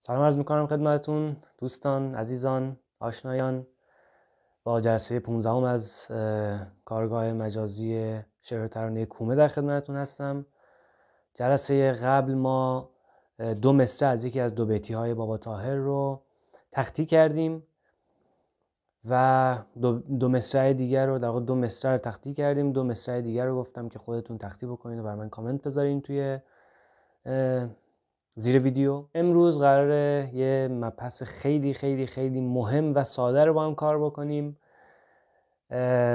سلام عرض میکنم خدمتتون دوستان عزیزان آشنایان با جلسه 15 هم از کارگاه مجازی شعر ترانه کومه در خدمتتون هستم جلسه قبل ما دو مصره از یکی از دو بیتی های بابا تاهر رو تختی کردیم و دو, دو دیگر رو در دو مصره رو تختی کردیم دو مصره دیگر رو گفتم که خودتون تختی بکنید و بر من کامنت بذارین توی زیر ویدیو امروز قراره یه مپس خیلی خیلی خیلی مهم و ساده رو با هم کار بکنیم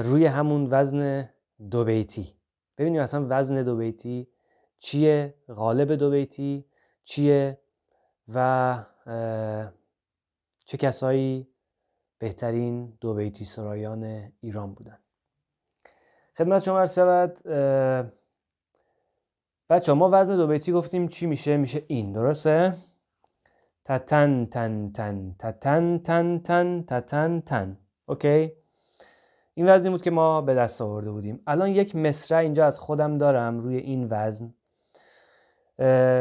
روی همون وزن دو بیتی ببینیم اصلا وزن دو بیتی چیه غالب دو بیتی چیه و چه کسایی بهترین دو بیتی سرایان ایران بودن خدمت شما عرض شود بچه ما وزن دو بیتی گفتیم چی میشه میشه این درسته تتن تن تن تتن تن تن تتن تن اوکی این وزنی بود که ما به دست آورده بودیم الان یک مصرع اینجا از خودم دارم روی این وزن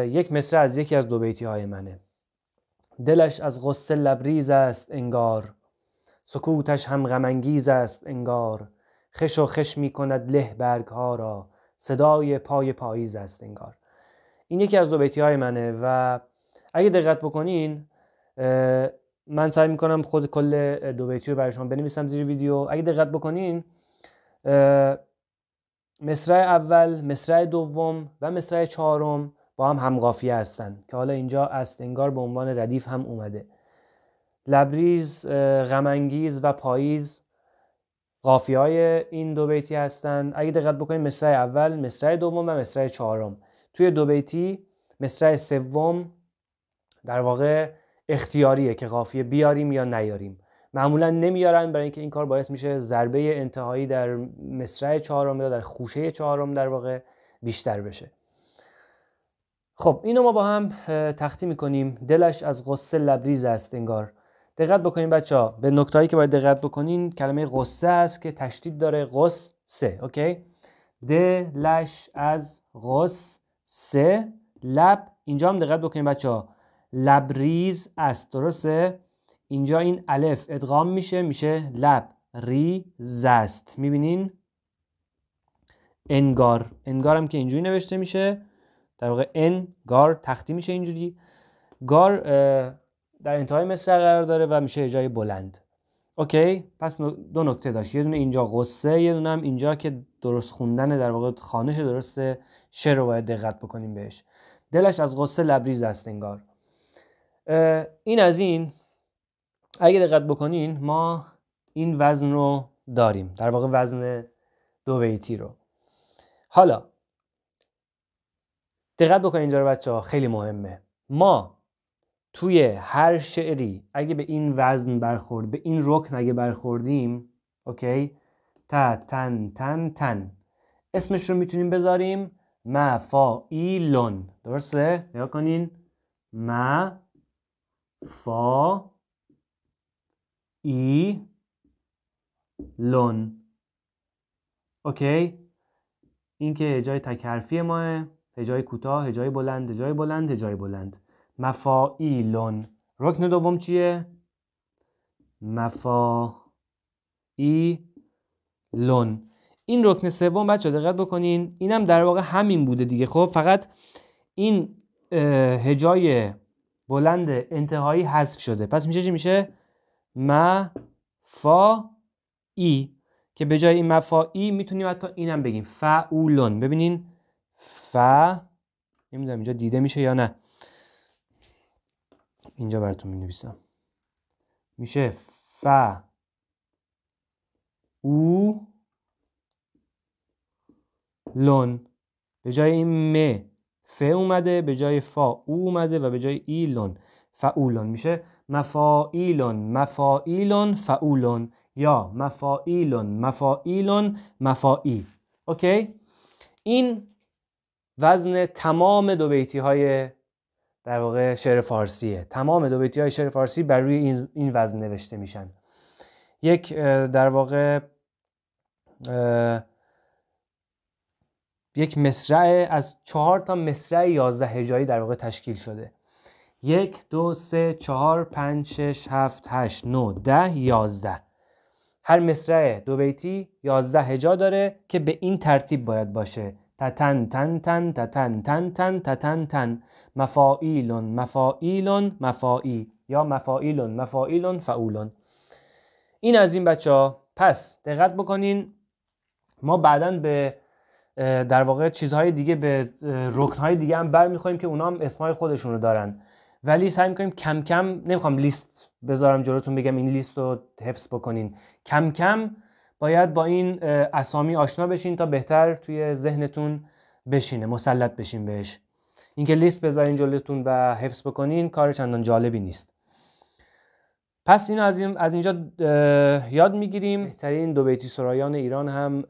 یک مصرع از یکی از دو بیتی های منه دلش از غصه لبریز است انگار سکوتش هم غمنگیز است انگار خش و خش می کند له برگ ها را صدای پای پاییز است انگار این یکی از بیتی های منه و اگه دقت بکنین من سعی میکنم خود کل دوبیتی رو برای شما بنویسم زیر ویدیو اگه دقت بکنین مصرع اول مصرع دوم و مصرع چهارم با هم همقافیه هستند که حالا اینجا است انگار به عنوان ردیف هم اومده لبریز غمانگیز و پاییز قافیه های این دو بیتی هستند اگه دقت بکنید مصرع اول مصرع دوم و مصرع چهارم توی دو بیتی مصرع سوم در واقع اختیاریه که قافیه بیاریم یا نیاریم معمولا نمیارن برای اینکه این کار باعث میشه ضربه انتهایی در مصرع چهارم یا در خوشه چهارم در واقع بیشتر بشه خب اینو ما با هم تختی میکنیم دلش از غصه لبریز است انگار دقت بکنین بچه ها به نکتهایی که باید دقت بکنین کلمه غصه است که تشدید داره غصه اوکی د لش از غص سه لب اینجا هم دقت بکنین بچه ها لبریز است درسته اینجا این الف ادغام میشه میشه لب ری است میبینین انگار انگار هم که اینجوری نوشته میشه در واقع ان گار تختی میشه اینجوری گار در انتهای مصر قرار داره و میشه جای بلند اوکی پس دو نکته داشت یه دونه اینجا غصه یه دونه هم اینجا که درست خوندن در واقع خانش درست شعر رو باید دقت بکنیم بهش دلش از غصه لبریز است انگار این از این اگه دقت بکنین ما این وزن رو داریم در واقع وزن دو بیتی رو حالا دقت بکنین اینجا رو بچه ها خیلی مهمه ما توی هر شعری اگه به این وزن برخورد به این رکن اگه برخوردیم اوکی تا تن تن تن اسمش رو میتونیم بذاریم لون درسته؟ نگاه کنین ما فا ای لون اوکی این که هجای تکرفی ماه هجای کوتاه هجای بلند هجای بلند هجای بلند مفائیلون رکن دوم چیه؟ لون این رکن سوم بچه دقت بکنین اینم در واقع همین بوده دیگه خب فقط این هجای بلند انتهایی حذف شده پس میشه چی میشه مفائی که به جای این مفائی میتونیم حتی اینم بگیم فعولون ببینین ف نمیدونم اینجا دیده میشه یا نه اینجا براتون می نویسم میشه ف او لون به جای این م ف اومده به جای فا او اومده و به جای ای ایلون لون میشه مفائیلون مفائیلون لون یا مفائیلون مفائیلون مفائی اوکی این وزن تمام دو بیتی های در واقع شعر فارسیه تمام دو بیتی های شعر فارسی بر روی این, وزن نوشته میشن یک در واقع یک مصرع از چهار تا مصرع یازده هجایی در واقع تشکیل شده یک دو سه چهار پنج شش هفت هشت نو ده یازده هر مصرع دو بیتی یازده هجا داره که به این ترتیب باید باشه تتن تن تن تتن تن تن تتن تن مفائیلون مفائیلون مفائی یا مفائیلون مفائیلون فعولون این از این بچه ها پس دقت بکنین ما بعدا به در واقع چیزهای دیگه به رکنهای دیگه هم میخوایم که اونا هم اسمهای خودشون رو دارن ولی سعی میکنیم کم کم نمیخوام لیست بذارم جلوتون بگم این لیست رو حفظ بکنین کم کم باید با این اسامی آشنا بشین تا بهتر توی ذهنتون بشینه مسلط بشین بهش اینکه لیست بذارین جلوتون و حفظ بکنین کار چندان جالبی نیست پس اینو از, این از اینجا یاد میگیریم بهترین دو بیتی سرایان ایران هم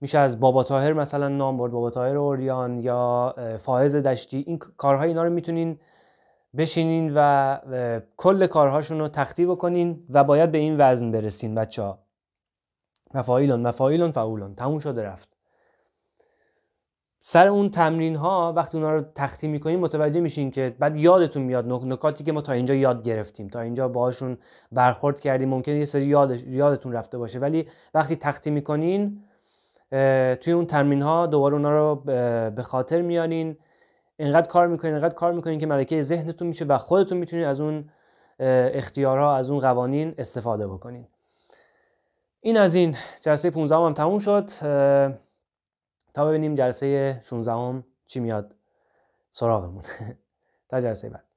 میشه از بابا تاهر مثلا نام برد بابا تاهر اوریان یا فائز دشتی این کارهای اینا رو میتونین بشینین و کل کارهاشون رو تختی بکنین و باید به این وزن برسین بچه ها مفایلون، مفایلون، فعولون، تموم شده رفت سر اون تمرین ها وقتی اونها رو تختی میکنیم متوجه میشین که بعد یادتون میاد نکاتی که ما تا اینجا یاد گرفتیم تا اینجا باهاشون برخورد کردیم ممکنه یه سری یاد، یادتون رفته باشه ولی وقتی تختی میکنین توی اون تمرین ها دوباره اونها رو به خاطر میارین اینقدر کار میکنین اینقدر کار میکنین که ملکه ذهنتون میشه و خودتون میتونین از اون اختیارها از اون قوانین استفاده بکنین این از این جلسه 15 هم, هم تموم شد تا ببینیم جلسه 16 هم چی میاد سراغمون تا جلسه بعد